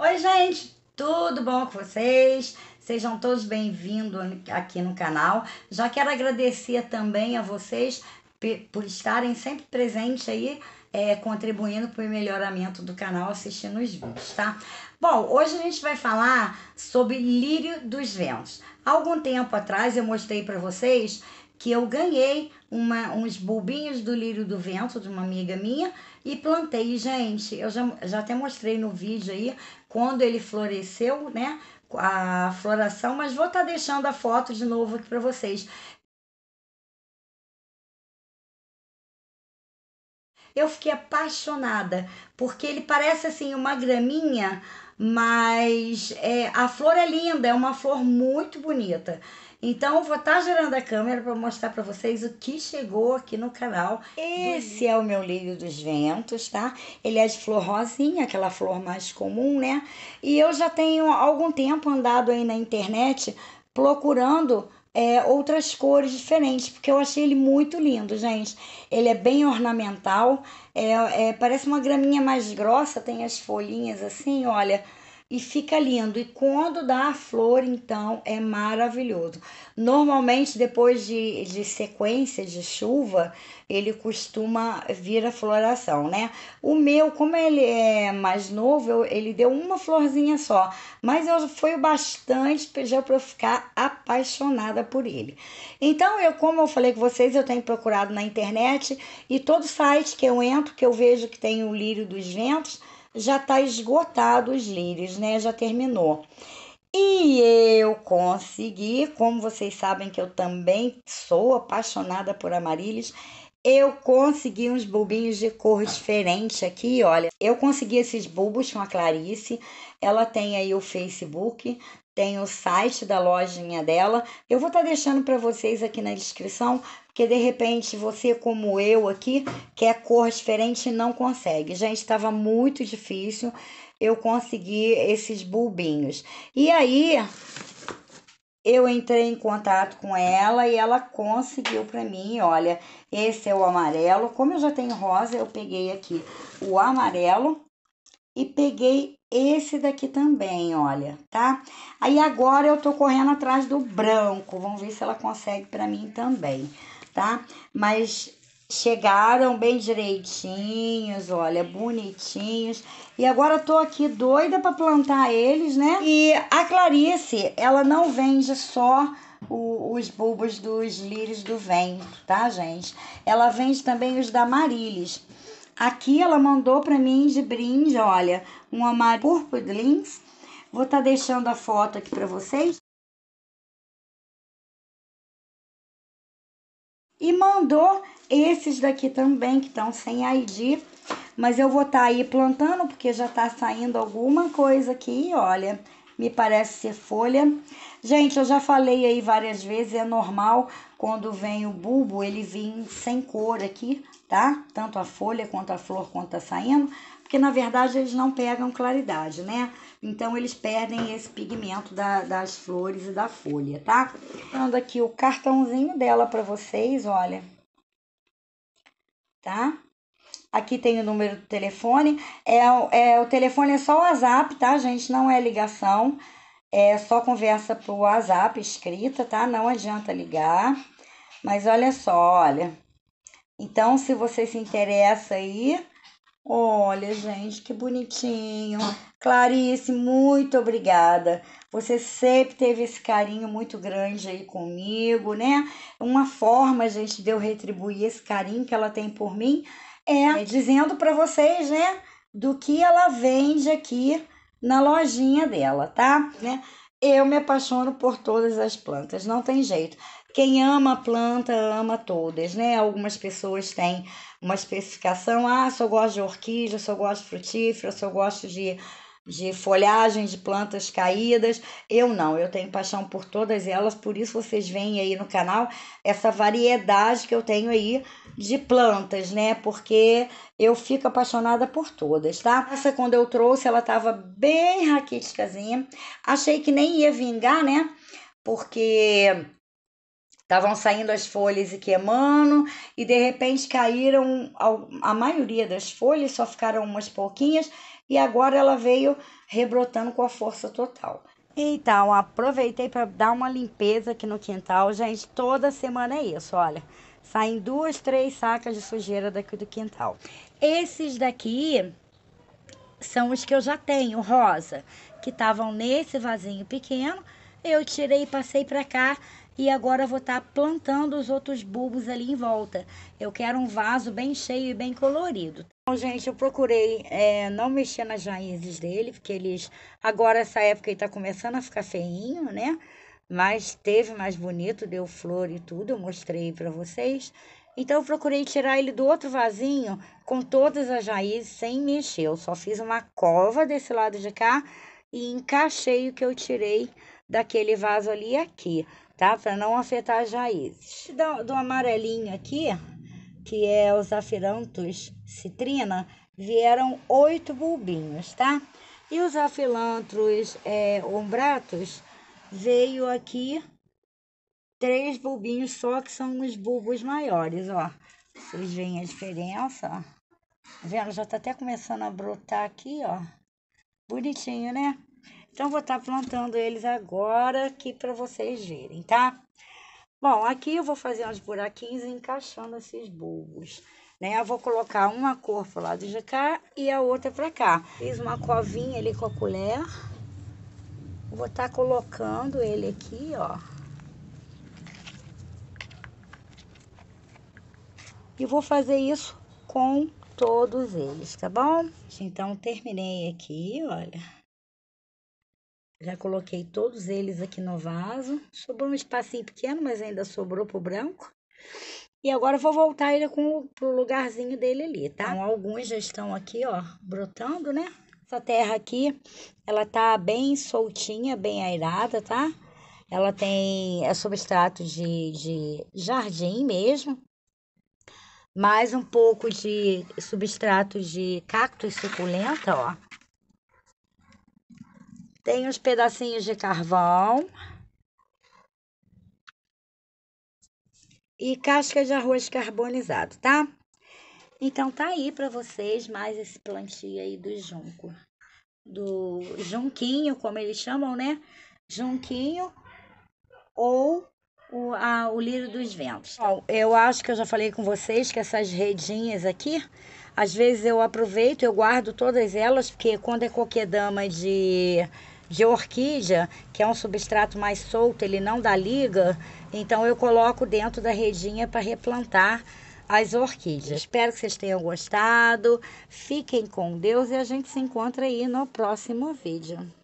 Oi, gente, tudo bom com vocês? Sejam todos bem-vindos aqui no canal. Já quero agradecer também a vocês por estarem sempre presentes aí, é, contribuindo para o melhoramento do canal, assistindo os vídeos, tá? Bom, hoje a gente vai falar sobre lírio dos ventos. Há algum tempo atrás eu mostrei para vocês que eu ganhei uma, uns bulbinhos do lírio do vento de uma amiga minha e plantei. Gente, eu já, já até mostrei no vídeo aí quando ele floresceu, né? A floração, mas vou estar tá deixando a foto de novo aqui para vocês. eu fiquei apaixonada, porque ele parece assim uma graminha, mas é, a flor é linda, é uma flor muito bonita. Então vou estar tá gerando girando a câmera para mostrar para vocês o que chegou aqui no canal. Esse é o meu lírio dos ventos, tá? Ele é de flor rosinha, aquela flor mais comum, né? E eu já tenho algum tempo andado aí na internet procurando é, outras cores diferentes, porque eu achei ele muito lindo, gente. Ele é bem ornamental, é, é, parece uma graminha mais grossa, tem as folhinhas assim, olha e fica lindo. E quando dá a flor, então é maravilhoso. Normalmente, depois de, de sequência de chuva, ele costuma vir a floração, né? O meu, como ele é mais novo, eu, ele deu uma florzinha só, mas eu foi bastante já para eu ficar apaixonada por ele. Então, eu, como eu falei com vocês, eu tenho procurado na internet e todo site que eu entro, que eu vejo que tem o lírio dos ventos já está esgotado os lírios, né? Já terminou. E eu consegui, como vocês sabem que eu também sou apaixonada por Amarilis, eu consegui uns bulbinhos de cor diferente aqui, olha. Eu consegui esses bulbos com a Clarice. Ela tem aí o Facebook, tem o site da lojinha dela. Eu vou estar tá deixando para vocês aqui na descrição, porque de repente você, como eu aqui, quer é cor diferente e não consegue. Gente, estava muito difícil eu conseguir esses bulbinhos. E aí, eu entrei em contato com ela e ela conseguiu para mim, olha, esse é o amarelo. Como eu já tenho rosa, eu peguei aqui o amarelo e peguei esse daqui também, olha, tá? Aí agora eu tô correndo atrás do branco, vamos ver se ela consegue para mim também, tá? Mas Chegaram bem direitinhos, olha, bonitinhos. E agora tô aqui doida para plantar eles, né? E a Clarice, ela não vende só o, os bulbos dos lírios do vento, tá, gente? Ela vende também os da Marilis. Aqui ela mandou para mim de brinde, olha, um amarelo purpurlins. Vou estar tá deixando a foto aqui para vocês. E mandou esses daqui também, que estão sem ID. Mas eu vou estar tá aí plantando, porque já está saindo alguma coisa aqui, olha. Me parece ser folha. Gente, eu já falei aí várias vezes, é normal quando vem o bulbo, ele vir sem cor aqui, tá? Tanto a folha quanto a flor quanto tá saindo porque na verdade eles não pegam claridade, né? Então eles perdem esse pigmento da, das flores e da folha, tá? Dando aqui o cartãozinho dela para vocês, olha. Tá? Aqui tem o número do telefone. É, é, o telefone é só o WhatsApp, tá, gente? Não é ligação. É só conversa pro WhatsApp escrita, tá? Não adianta ligar. Mas olha só, olha. Então, se você se interessa aí, Olha, gente, que bonitinho. Clarice, muito obrigada. Você sempre teve esse carinho muito grande aí comigo, né? Uma forma, gente, de eu retribuir esse carinho que ela tem por mim é dizendo para vocês, né, do que ela vende aqui na lojinha dela, tá? Né? Eu me apaixono por todas as plantas, não tem jeito. Quem ama a planta ama todas, né? Algumas pessoas têm uma especificação: ah, só gosto de orquídea, só gosto de frutífera, só gosto de, de folhagem, de plantas caídas. Eu não, eu tenho paixão por todas elas, por isso vocês veem aí no canal essa variedade que eu tenho aí de plantas, né? Porque eu fico apaixonada por todas, tá? Essa quando eu trouxe, ela tava bem raquíticazinha. Achei que nem ia vingar, né? Porque Estavam saindo as folhas e queimando, e de repente caíram a maioria das folhas, só ficaram umas pouquinhas, e agora ela veio rebrotando com a força total. Então, aproveitei para dar uma limpeza aqui no quintal. Gente, toda semana é isso, olha. Saem duas, três sacas de sujeira daqui do quintal. Esses daqui são os que eu já tenho, rosa, que estavam nesse vasinho pequeno. Eu tirei e passei para cá e agora vou estar tá plantando os outros bulbos ali em volta. Eu quero um vaso bem cheio e bem colorido. Então, gente, eu procurei é, não mexer nas raízes dele, porque eles agora essa época ele está começando a ficar feinho, né? Mas teve mais bonito, deu flor e tudo, eu mostrei para vocês. Então eu procurei tirar ele do outro vasinho com todas as raízes sem mexer. Eu só fiz uma cova desse lado de cá e encaixei o que eu tirei daquele vaso ali aqui tá? Para não afetar as raízes. Do, do amarelinho aqui, que é os afilantos citrina, vieram oito bulbinhos, tá? E os afilantros é, ombratos veio aqui três bulbinhos só, que são os bulbos maiores, ó. Vocês veem a diferença, ó. Tá vendo? Já tá até começando a brotar aqui, ó. Bonitinho, né? Então, vou estar tá plantando eles agora aqui para vocês verem, tá? Bom, aqui eu vou fazer uns buraquinhos encaixando esses bulbos, né? Eu vou colocar uma cor pro lado de cá e a outra para cá. Fiz uma covinha ali com a colher. Vou estar tá colocando ele aqui, ó. E vou fazer isso com todos eles, tá bom? Então, terminei aqui, olha. Já coloquei todos eles aqui no vaso. Sobrou um espacinho pequeno, mas ainda sobrou pro branco. E agora eu vou voltar ele com o pro lugarzinho dele ali, tá? Então, alguns já estão aqui, ó, brotando, né? Essa terra aqui, ela tá bem soltinha, bem airada, tá? Ela tem é substrato de, de jardim mesmo, mais um pouco de substrato de cacto e suculenta, ó. Tem os pedacinhos de carvão. E casca de arroz carbonizado, tá? Então tá aí para vocês mais esse plantio aí do junco. Do junquinho, como eles chamam, né? Junquinho ou o, a, o lírio dos ventos. Bom, eu acho que eu já falei com vocês que essas redinhas aqui, às vezes eu aproveito, eu guardo todas elas, porque quando é coquedama de de orquídea, que é um substrato mais solto, ele não dá liga, então eu coloco dentro da redinha para replantar as orquídeas. Espero que vocês tenham gostado. Fiquem com Deus e a gente se encontra aí no próximo vídeo.